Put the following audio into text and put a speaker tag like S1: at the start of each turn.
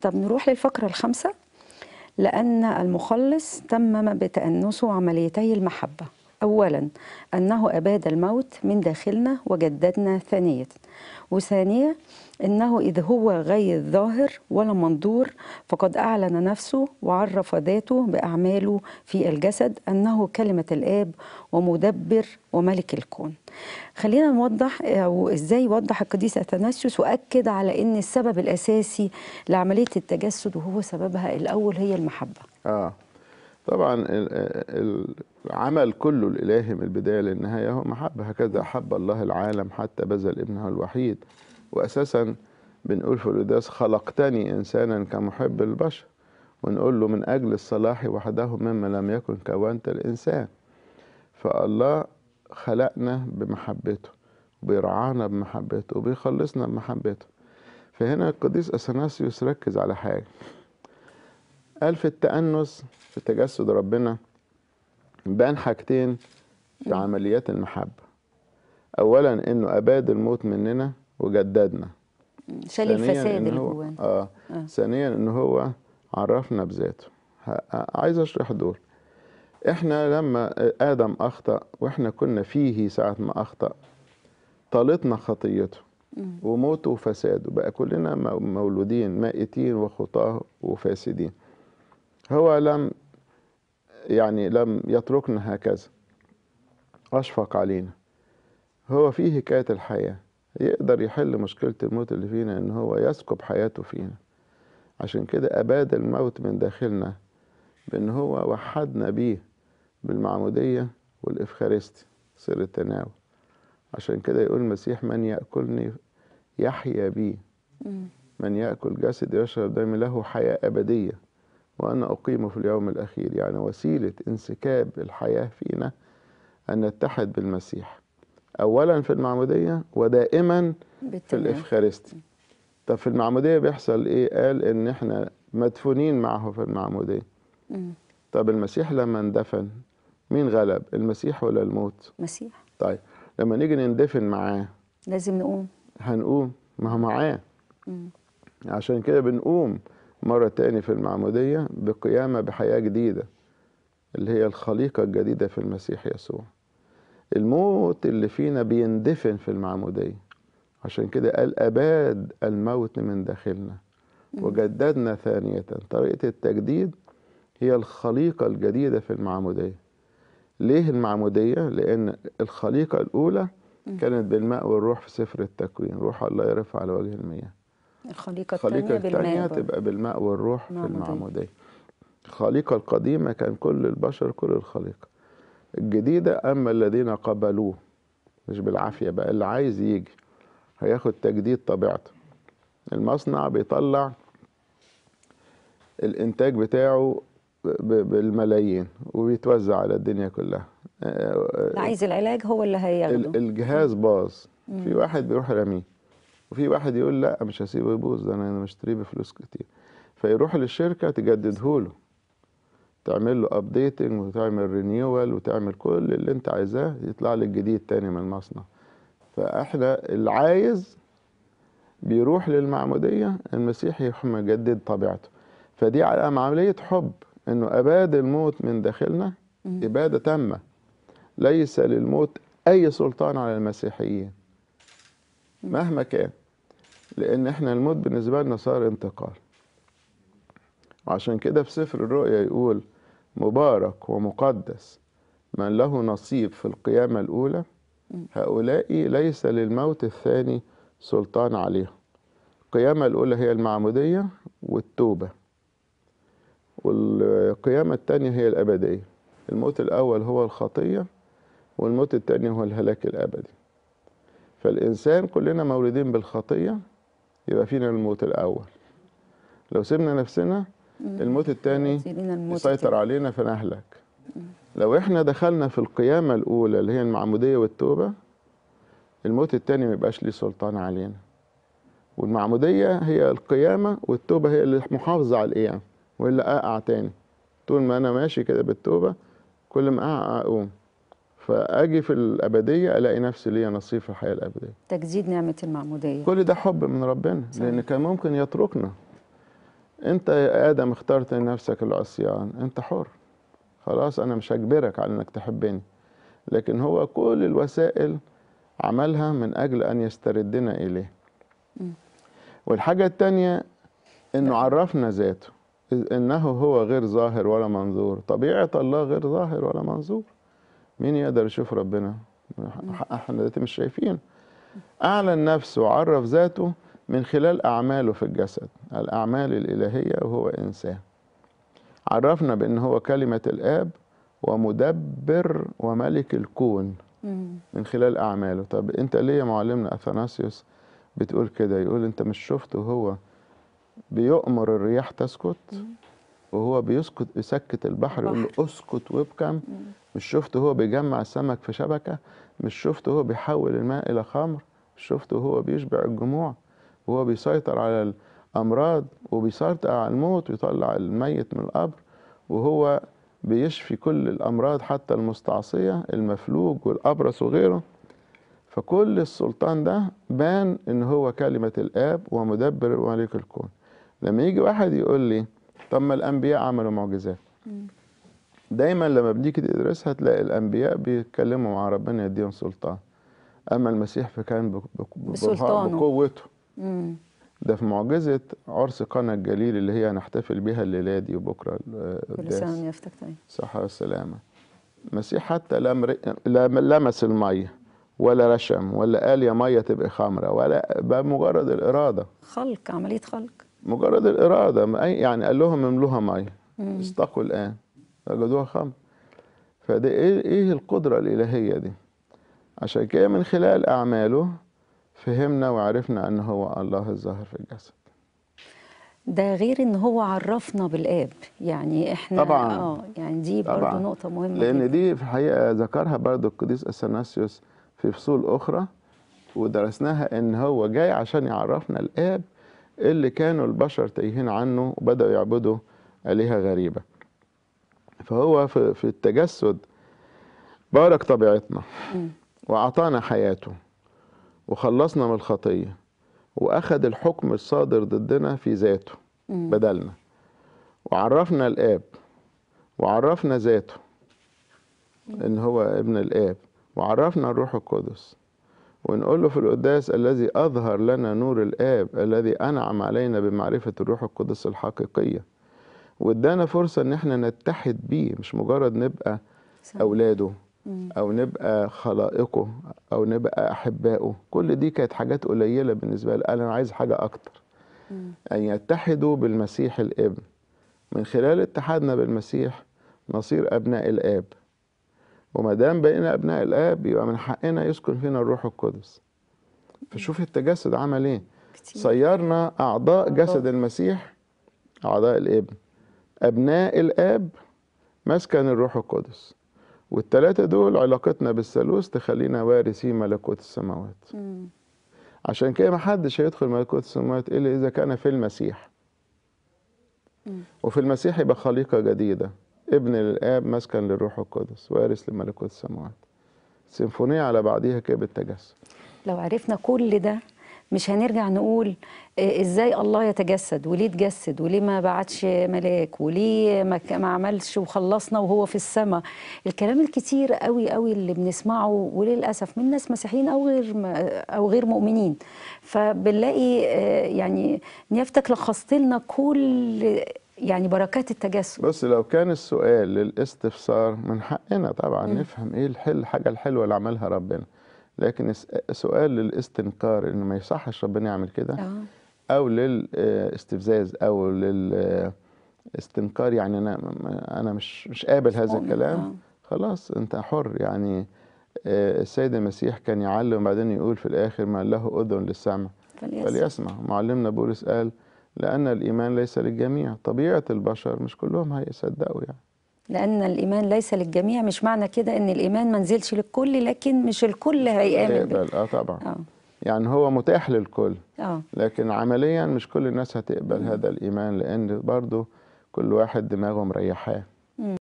S1: طب نروح للفقرة الخامسة لأن المخلص تمم بتأنسه عمليتي المحبة أولا أنه أباد الموت من داخلنا وجددنا ثانية وثانية أنه إذ هو غير ظاهر ولا منظور فقد أعلن نفسه وعرف ذاته بأعماله في الجسد أنه كلمة الآب ومدبر وملك الكون خلينا نوضح أو إزاي وضح القديس أثناسيوس وأكد على أن السبب الأساسي لعملية التجسد وهو سببها الأول هي المحبة
S2: آه طبعا ال ال عمل كله الإلهي من البداية للنهاية هو محبة هكذا أحب الله العالم حتى بذل ابنه الوحيد وأساسا بنقول في القداس خلقتني إنسانا كمحب البشر ونقول له من أجل الصلاح وحده مما لم يكن كونت الإنسان فالله خلقنا بمحبته بيرعانا بمحبته وبيخلصنا بمحبته فهنا القديس أثناسيوس ركز على حاجة قال في التأنس في تجسد ربنا بان حاجتين في عمليات المحبة أولا إنه أباد الموت مننا وجددنا
S1: شال الفساد اللي جوانا آه.
S2: آه. ثانيا إن هو عرفنا بذاته عايز أشرح دول إحنا لما آدم أخطأ وإحنا كنا فيه ساعة ما أخطأ طالتنا خطيته وموته وفساده بقى كلنا مولودين مائتين وخطاه وفاسدين هو لم يعني لم يتركنا هكذا أشفق علينا هو فيه حكاية الحياة يقدر يحل مشكلة الموت اللي فينا إن هو يسكب حياته فينا عشان كده أباد الموت من داخلنا بإن هو وحدنا بيه بالمعمودية والإفخارستي سر التناول عشان كده يقول المسيح من يأكلني يحيا بي من يأكل جسد يشرب دمي له حياة أبدية وأنا أقيم في اليوم الأخير يعني وسيلة انسكاب الحياة فينا أن نتحد بالمسيح أولا في المعمودية ودائما
S1: في الإفخارستي
S2: طب في المعمودية بيحصل إيه؟ قال إن إحنا مدفونين معه في المعمودية طب المسيح لما اندفن مين غلب المسيح ولا الموت مسيح طيب لما نيجي نندفن معاه
S1: لازم نقوم
S2: هنقوم ما هو معاه عشان كده بنقوم مرة تاني في المعمودية بقيامة بحياة جديدة اللي هي الخليقة الجديدة في المسيح يسوع الموت اللي فينا بيندفن في المعمودية عشان كده قال أباد الموت من داخلنا وجددنا ثانية طريقة التجديد هي الخليقة الجديدة في المعمودية ليه المعمودية؟ لأن الخليقة الأولى كانت بالماء والروح في سفر التكوين روح الله يرفع على وجه المياه
S1: الخليقة التانية الخليقة التانية تبقى
S2: بالماء والروح معمودية. في المعمودية الخليقة القديمة كان كل البشر كل الخليقة الجديدة أما الذين قبلوه مش بالعافية بقى اللي عايز يجي هياخد تجديد طبيعته المصنع بيطلع الإنتاج بتاعه بالملايين وبيتوزع على الدنيا كلها اللي عايز
S1: العلاج هو اللي هياخده
S2: الجهاز باظ في واحد بيروح رميه وفي واحد يقول لا مش هسيبه يبوظ ده انا مشتريه بفلوس كتير فيروح للشركة تجدده له تعمل له ابديتنج وتعمل رينيوال وتعمل كل اللي انت عايزاه يطلع لك جديد تاني من المصنع فاحنا اللي عايز بيروح للمعمودية المسيح يحمى جدد طبيعته فدي على عملية حب انه اباد الموت من داخلنا ابادة تامة ليس للموت اي سلطان على المسيحيين مهما كان لأن احنا الموت بالنسبة لنا صار انتقال وعشان كده في سفر الرؤيا يقول مبارك ومقدس من له نصيب في القيامة الأولى هؤلاء ليس للموت الثاني سلطان عليهم القيامة الأولى هي المعمودية والتوبة والقيامة الثانية هي الأبدية الموت الأول هو الخطية والموت الثاني هو الهلاك الأبدي فالإنسان كلنا مولودين بالخطية يبقى فينا الموت الأول لو سيبنا نفسنا الموت الثاني يسيطر علينا فنهلك لو احنا دخلنا في القيامة الأولى اللي هي المعمودية والتوبة الموت الثاني ما يبقاش ليه سلطان علينا والمعمودية هي القيامة والتوبة هي اللي محافظة على القيام وإلا أقع تاني طول ما أنا ماشي كده بالتوبة كل ما أقع أقوم فاجي في الابديه الاقي نفسي ليا نصيب في الحياه الابديه
S1: تجديد نعمه المعموديه
S2: كل ده حب من ربنا صحيح. لان كان ممكن يتركنا انت يا ادم اخترت لنفسك العصيان انت حر خلاص انا مش هجبرك على انك تحبني لكن هو كل الوسائل عملها من اجل ان يستردنا اليه والحاجه الثانيه انه عرفنا ذاته انه هو غير ظاهر ولا منظور طبيعه الله غير ظاهر ولا منظور مين يقدر يشوف ربنا احنا دلوقتي مش شايفين اعلن نفسه وعرف ذاته من خلال اعماله في الجسد الاعمال الالهيه وهو انسان عرفنا بان هو كلمه الاب ومدبر وملك الكون من خلال اعماله طب انت ليه يا معلمنا اثناسيوس بتقول كده يقول انت مش شفته هو بيؤمر الرياح تسكت وهو بيسكت يسكت البحر يقول له اسكت وابكم مش شفته هو بيجمع السمك في شبكة مش شفته هو بيحول الماء إلى خمر مش شفته هو بيشبع الجموع وهو بيسيطر على الأمراض وبيسيطر على الموت ويطلع الميت من القبر وهو بيشفي كل الأمراض حتى المستعصية المفلوج والأبرص وغيره فكل السلطان ده بان إن هو كلمة الآب ومدبر وملك الكون لما يجي واحد يقول لي طب ما الأنبياء عملوا معجزات دايما لما بنيجي تدرسها تلاقي الانبياء بيتكلموا مع ربنا يديهم سلطان اما المسيح فكان بسلطانه بقوته مم. ده في معجزه عرس قنا الجليل اللي هي هنحتفل بيها الليله دي وبكره سنه يفتك تاني صحة والسلامه المسيح حتى لم لمس الميه ولا رشم ولا قال يا ميه تبقى خمره ولا بمجرد الاراده
S1: خلق عمليه خلق
S2: مجرد الاراده يعني قال لهم املوها ميه
S1: استقوا
S2: الان وجدوها خمر فده ايه ايه القدرة الإلهية دي عشان كده من خلال أعماله فهمنا وعرفنا أن هو الله الظاهر في الجسد
S1: ده غير ان هو عرفنا بالاب يعني احنا طبعا اه يعني دي برضه نقطه مهمه لان
S2: دي في الحقيقه ذكرها برضه القديس اثناسيوس في فصول اخرى ودرسناها ان هو جاي عشان يعرفنا الاب اللي كانوا البشر تايهين عنه وبداوا يعبدوا الهه غريبه فهو في التجسد بارك طبيعتنا وأعطانا حياته وخلصنا من الخطية وأخذ الحكم الصادر ضدنا في ذاته بدلنا وعرفنا الآب وعرفنا ذاته إن هو ابن الآب وعرفنا الروح القدس ونقول له في القداس الذي أظهر لنا نور الآب الذي أنعم علينا بمعرفة الروح القدس الحقيقية وادانا فرصه ان احنا نتحد بيه مش مجرد نبقى صحيح. اولاده او نبقى خلائقه او نبقى احبائه كل دي كانت حاجات قليله بالنسبه له قال انا عايز حاجه اكتر مم. ان يتحدوا بالمسيح الابن من خلال اتحادنا بالمسيح نصير ابناء الاب وما دام بقينا ابناء الاب يبقى من حقنا يسكن فينا الروح القدس فشوف التجسد عمل ايه صيرنا اعضاء جسد المسيح اعضاء الابن أبناء الآب مسكن الروح القدس والثلاثة دول علاقتنا بالثالوث تخلينا وارثي ملكوت السماوات مم. عشان كده ما حدش هيدخل ملكوت السماوات إلا إذا كان في المسيح مم. وفي المسيح يبقى خليقة جديدة ابن للآب مسكن للروح القدس وارث لملكوت السماوات سيمفونية على بعديها كده بالتجسد
S1: لو عرفنا كل ده مش هنرجع نقول آه، ازاي الله يتجسد وليه اتجسد وليه ما بعتش ملاك وليه ما, ما عملش وخلصنا وهو في السماء الكلام الكتير قوي قوي اللي بنسمعه وللاسف من ناس مسيحيين او غير او غير مؤمنين فبنلاقي آه، يعني نيافتك لخصت لنا كل يعني بركات التجسد
S2: بس لو كان السؤال للاستفسار من حقنا طبعا م. نفهم ايه الحل الحاجه الحلوه اللي عملها ربنا لكن سؤال للاستنكار ان ما يصحش ربنا يعمل كده آه. او للاستفزاز او للاستنكار يعني انا انا مش مش قابل هذا الكلام آه. خلاص انت حر يعني آه، السيد المسيح كان يعلم وبعدين يقول في الاخر ما له اذن للسمع فليسمع معلمنا بولس قال لأن الإيمان ليس للجميع طبيعة البشر مش كلهم هيصدقوا يعني
S1: لأن الإيمان ليس للجميع مش معنى كده إن الإيمان منزلش للكل لكن مش الكل هيآمن
S2: بال... آه طبعا آه. يعني هو متاح للكل آه. لكن عمليا مش كل الناس هتقبل م. هذا الإيمان لأن برضه كل واحد دماغه مريحاه